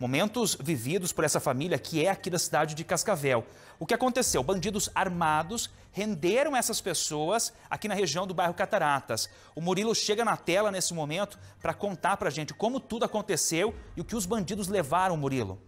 Momentos vividos por essa família que é aqui da cidade de Cascavel. O que aconteceu? Bandidos armados renderam essas pessoas aqui na região do bairro Cataratas. O Murilo chega na tela nesse momento para contar para gente como tudo aconteceu e o que os bandidos levaram, Murilo.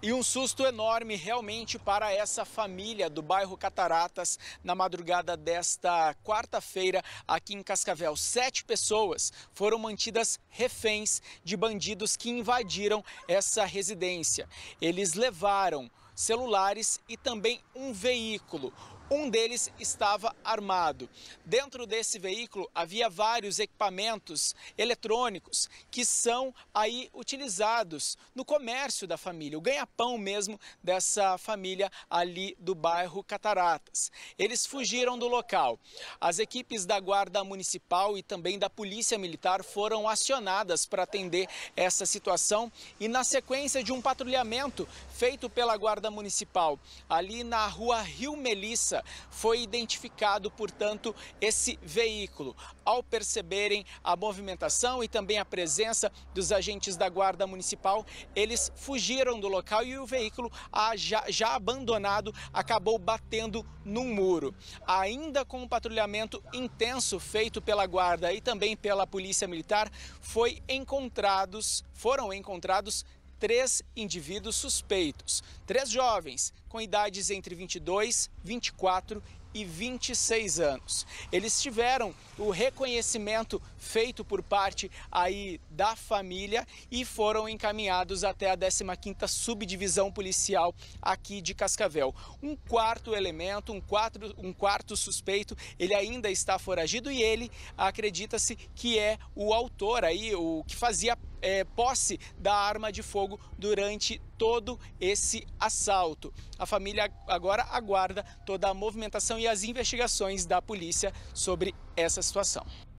E um susto enorme realmente para essa família do bairro Cataratas na madrugada desta quarta-feira aqui em Cascavel. Sete pessoas foram mantidas reféns de bandidos que invadiram essa residência. Eles levaram celulares e também um veículo. Um deles estava armado. Dentro desse veículo havia vários equipamentos eletrônicos que são aí utilizados no comércio da família, o ganha-pão mesmo dessa família ali do bairro Cataratas. Eles fugiram do local. As equipes da Guarda Municipal e também da Polícia Militar foram acionadas para atender essa situação e na sequência de um patrulhamento feito pela Guarda Municipal ali na rua Rio Melissa foi identificado, portanto, esse veículo. Ao perceberem a movimentação e também a presença dos agentes da Guarda Municipal, eles fugiram do local e o veículo, já, já abandonado, acabou batendo num muro. Ainda com o um patrulhamento intenso feito pela Guarda e também pela Polícia Militar, foi encontrados, foram encontrados três indivíduos suspeitos, três jovens com idades entre 22, 24 e 26 anos. Eles tiveram o reconhecimento feito por parte aí da família e foram encaminhados até a 15ª Subdivisão Policial aqui de Cascavel. Um quarto elemento, um, quatro, um quarto suspeito, ele ainda está foragido e ele acredita-se que é o autor aí, o que fazia é, posse da arma de fogo durante todo esse assalto. A família agora aguarda toda a movimentação e as investigações da polícia sobre essa situação.